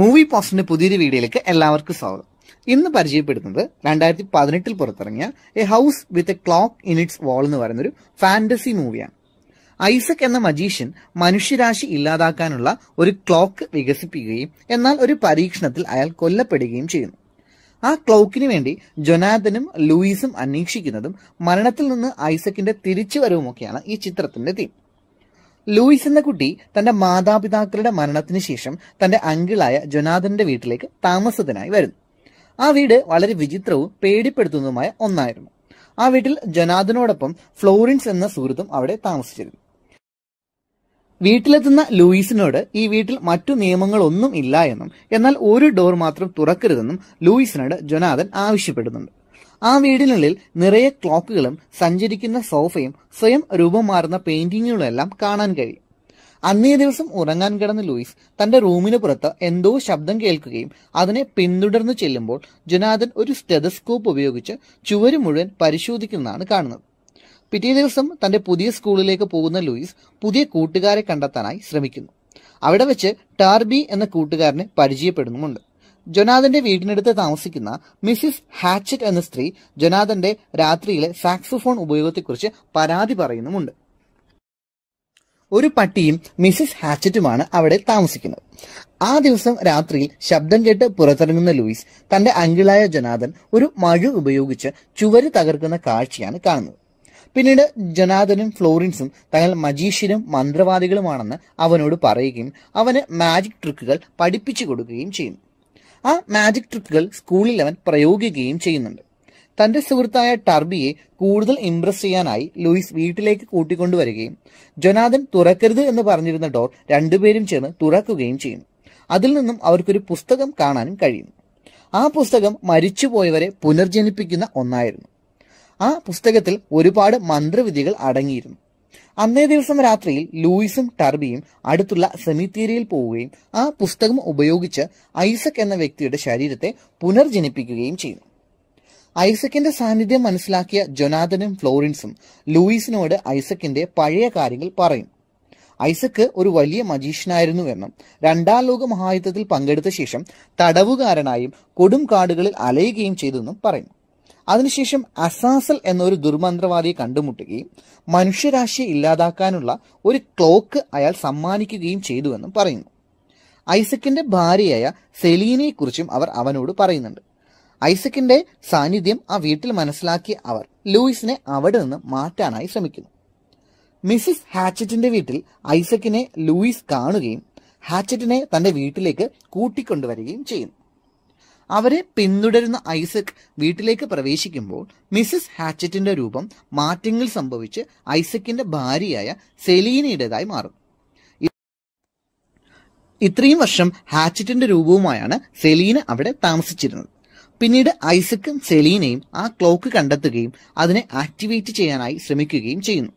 movie പോസ്റ്റിന്റെ പുതിയൊരു വീഡിയോയിലേക്ക് എല്ലാവർക്കും സ്വാഗതം ഇന്ന് പരിചയപ്പെടുത്തുന്നത് രണ്ടായിരത്തി പതിനെട്ടിൽ പുറത്തിറങ്ങിയ a house with a clock in its wall എന്ന് പറയുന്നൊരു ഫാന്റസി മൂവിയാണ് ഐസക് എന്ന മജീഷ്യൻ മനുഷ്യരാശി ഇല്ലാതാക്കാനുള്ള ഒരു ക്ലോക്ക് വികസിപ്പിക്കുകയും എന്നാൽ ഒരു പരീക്ഷണത്തിൽ അയാൾ കൊല്ലപ്പെടുകയും ചെയ്യുന്നു ആ ക്ലോക്കിന് വേണ്ടി ജൊനാഥനും ലൂയിസും അന്വേഷിക്കുന്നതും മരണത്തിൽ നിന്ന് ഐസക്കിന്റെ തിരിച്ചുവരവുമൊക്കെയാണ് ഈ ചിത്രത്തിന്റെ തീം ലൂയിസ് എന്ന കുട്ടി തന്റെ മാതാപിതാക്കളുടെ മരണത്തിന് ശേഷം തന്റെ അങ്കിളായ ജൊനാഥന്റെ വീട്ടിലേക്ക് താമസത്തിനായി വരുന്നു ആ വീട് വളരെ വിചിത്രവും പേടിപ്പെടുത്തുന്നതുമായ ഒന്നായിരുന്നു ആ വീട്ടിൽ ജൊനാഥനോടൊപ്പം ഫ്ലോറിൻസ് എന്ന സുഹൃത്തും അവിടെ താമസിച്ചിരുന്നു വീട്ടിലെത്തുന്ന ലൂയിസിനോട് ഈ വീട്ടിൽ മറ്റു നിയമങ്ങളൊന്നും ഇല്ല എന്നും എന്നാൽ ഒരു ഡോർ മാത്രം തുറക്കരുതെന്നും ലൂയിസിനോട് ജൊനാഥൻ ആവശ്യപ്പെടുന്നുണ്ട് ആ വീടിനുള്ളിൽ നിറയെ ക്ലോക്കുകളും സഞ്ചരിക്കുന്ന സോഫയും സ്വയം രൂപം മാറുന്ന പെയിന്റിങ്ങുകളെല്ലാം കാണാൻ കഴിയും അന്നേ ദിവസം ഉറങ്ങാൻ കിടന്ന ലൂയിസ് തന്റെ റൂമിന് പുറത്ത് എന്തോ ശബ്ദം കേൾക്കുകയും അതിനെ പിന്തുടർന്ന് ചെല്ലുമ്പോൾ ജുനാദൻ ഒരു സ്റ്റെതസ്കോപ്പ് ഉപയോഗിച്ച് ചുവര് മുഴുവൻ പരിശോധിക്കുന്നതാണ് കാണുന്നത് പിറ്റേ ദിവസം തന്റെ പുതിയ സ്കൂളിലേക്ക് പോകുന്ന ലൂയിസ് പുതിയ കൂട്ടുകാരെ കണ്ടെത്താനായി ശ്രമിക്കുന്നു അവിടെ വെച്ച് ടാർബി എന്ന കൂട്ടുകാരനെ പരിചയപ്പെടുന്നുമുണ്ട് ജൊനാഥന്റെ വീടിനടുത്ത് താമസിക്കുന്ന മിസിസ് ഹാച്ചറ്റ് എന്ന സ്ത്രീ ജൊനാഥന്റെ രാത്രിയിലെ സാക്സോഫോൺ ഉപയോഗത്തെക്കുറിച്ച് പരാതി പറയുന്നുമുണ്ട് ഒരു പട്ടിയും മിസിസ് ഹാച്ചറ്റുമാണ് അവിടെ താമസിക്കുന്നത് ആ ദിവസം രാത്രിയിൽ ശബ്ദം കേട്ട് പുറത്തിറങ്ങുന്ന ലൂയിസ് തന്റെ അങ്കിളായ ജനാഥൻ ഒരു മഴു ഉപയോഗിച്ച് ചുവര് തകർക്കുന്ന കാഴ്ചയാണ് കാണുന്നത് പിന്നീട് ജനാഥനും ഫ്ലോറിൻസും തങ്ങൾ മജീഷ്യനും മന്ത്രവാദികളുമാണെന്ന് അവനോട് പറയുകയും അവന് മാജിക് ട്രിക്കുകൾ പഠിപ്പിച്ചു കൊടുക്കുകയും ചെയ്യുന്നു ആ മാജിക് ട്രിക്കുകൾ സ്കൂളിൽ അവൻ പ്രയോഗിക്കുകയും ചെയ്യുന്നുണ്ട് തന്റെ സുഹൃത്തായ ടർബിയെ കൂടുതൽ ഇംപ്രസ് ചെയ്യാനായി ലൂയിസ് വീട്ടിലേക്ക് കൂട്ടിക്കൊണ്ടുവരികയും ജൊനാഥൻ തുറക്കരുത് എന്ന് പറഞ്ഞിരുന്ന ഡോർ രണ്ടുപേരും ചേർന്ന് തുറക്കുകയും ചെയ്യുന്നു അതിൽ നിന്നും അവർക്കൊരു പുസ്തകം കാണാനും കഴിയുന്നു ആ പുസ്തകം മരിച്ചുപോയവരെ പുനർജനിപ്പിക്കുന്ന ഒന്നായിരുന്നു ആ പുസ്തകത്തിൽ ഒരുപാട് മന്ത്രവിധികൾ അടങ്ങിയിരുന്നു അന്നേ ദിവസം രാത്രിയിൽ ലൂയിസും ടർബിയും അടുത്തുള്ള സെമിത്തേരിയിൽ പോവുകയും ആ പുസ്തകം ഉപയോഗിച്ച് ഐസക് എന്ന വ്യക്തിയുടെ ശരീരത്തെ പുനർജനിപ്പിക്കുകയും ചെയ്യുന്നു ഐസക്കിന്റെ സാന്നിധ്യം മനസ്സിലാക്കിയ ജൊനാഥനും ഫ്ലോറിൻസും ലൂയിസിനോട് ഐസക്കിന്റെ പഴയ കാര്യങ്ങൾ പറയും ഐസക്ക് ഒരു വലിയ മജീഷ്യനായിരുന്നു എന്നും രണ്ടാം ലോക മഹായുദ്ധത്തിൽ പങ്കെടുത്ത ശേഷം തടവുകാരനായും കൊടും കാടുകളിൽ അലയുകയും ചെയ്തെന്നും പറയും അതിനുശേഷം അസാസൽ എന്നൊരു ദുർമന്ത്രവാദിയെ കണ്ടുമുട്ടുകയും മനുഷ്യരാശിയെ ഇല്ലാതാക്കാനുള്ള ഒരു ക്ലോക്ക് അയാൾ സമ്മാനിക്കുകയും ചെയ്തുവെന്നും പറയുന്നു ഐസക്കിന്റെ ഭാര്യയായ സെലീനയെക്കുറിച്ചും അവർ അവനോട് പറയുന്നുണ്ട് ഐസക്കിന്റെ സാന്നിധ്യം ആ വീട്ടിൽ മനസ്സിലാക്കിയ അവർ ലൂയിസിനെ അവിടെ നിന്ന് മാറ്റാനായി ശ്രമിക്കുന്നു മിസ്സിസ് ഹാച്ചറ്റിന്റെ വീട്ടിൽ ഐസക്കിനെ ലൂയിസ് കാണുകയും ഹാച്ചറ്റിനെ തന്റെ വീട്ടിലേക്ക് കൂട്ടിക്കൊണ്ടുവരികയും ചെയ്യുന്നു അവരെ പിന്തുടരുന്ന ഐസക് വീട്ടിലേക്ക് പ്രവേശിക്കുമ്പോൾ മിസ്സസ് ഹാച്ചറ്റിന്റെ രൂപം മാറ്റങ്ങൾ സംഭവിച്ച് ഐസക്കിന്റെ ഭാര്യയായ സെലീനയുടേതായി മാറും ഇത്രയും വർഷം ഹാച്ചറ്റിന്റെ രൂപവുമായാണ് സെലീന അവിടെ താമസിച്ചിരുന്നത് പിന്നീട് ഐസക്കും സെലീനയും ആ ക്ലോക്ക് കണ്ടെത്തുകയും അതിനെ ആക്ടിവേറ്റ് ചെയ്യാനായി ശ്രമിക്കുകയും ചെയ്യുന്നു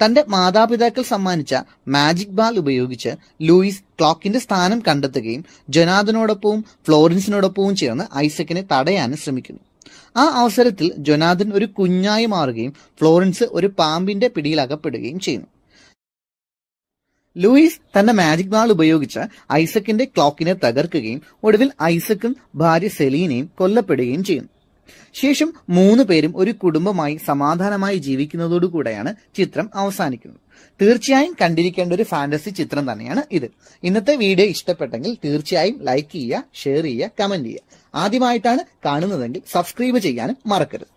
തന്റെ മാതാപിതാക്കൾ സമ്മാനിച്ച മാജിക് ബാൽ ഉപയോഗിച്ച് ലൂയിസ് ക്ലോക്കിന്റെ സ്ഥാനം കണ്ടെത്തുകയും ജൊനാഥനോടൊപ്പവും ഫ്ലോറൻസിനോടൊപ്പവും ചേർന്ന് ഐസക്കിനെ തടയാനും ശ്രമിക്കുന്നു ആ അവസരത്തിൽ ജൊനാഥൻ ഒരു കുഞ്ഞായി മാറുകയും ഫ്ലോറൻസ് ഒരു പാമ്പിന്റെ പിടിയിലകപ്പെടുകയും ചെയ്യുന്നു ലൂയിസ് തന്റെ മാജിക് ബാൾ ഉപയോഗിച്ച് ഐസക്കിന്റെ ക്ലോക്കിനെ തകർക്കുകയും ഒടുവിൽ ഐസക്കും ഭാര്യ സെലീനയും കൊല്ലപ്പെടുകയും ചെയ്യുന്നു ശേഷം മൂന്ന് പേരും ഒരു കുടുംബമായി സമാധാനമായി ജീവിക്കുന്നതോടുകൂടെയാണ് ചിത്രം അവസാനിക്കുന്നത് തീർച്ചയായും കണ്ടിരിക്കേണ്ട ഒരു ഫാന്റസി ചിത്രം തന്നെയാണ് ഇത് ഇന്നത്തെ വീഡിയോ ഇഷ്ടപ്പെട്ടെങ്കിൽ തീർച്ചയായും ലൈക്ക് ചെയ്യുക ഷെയർ ചെയ്യുക കമന്റ് ചെയ്യുക ആദ്യമായിട്ടാണ് കാണുന്നതെങ്കിൽ സബ്സ്ക്രൈബ് ചെയ്യാനും മറക്കരുത്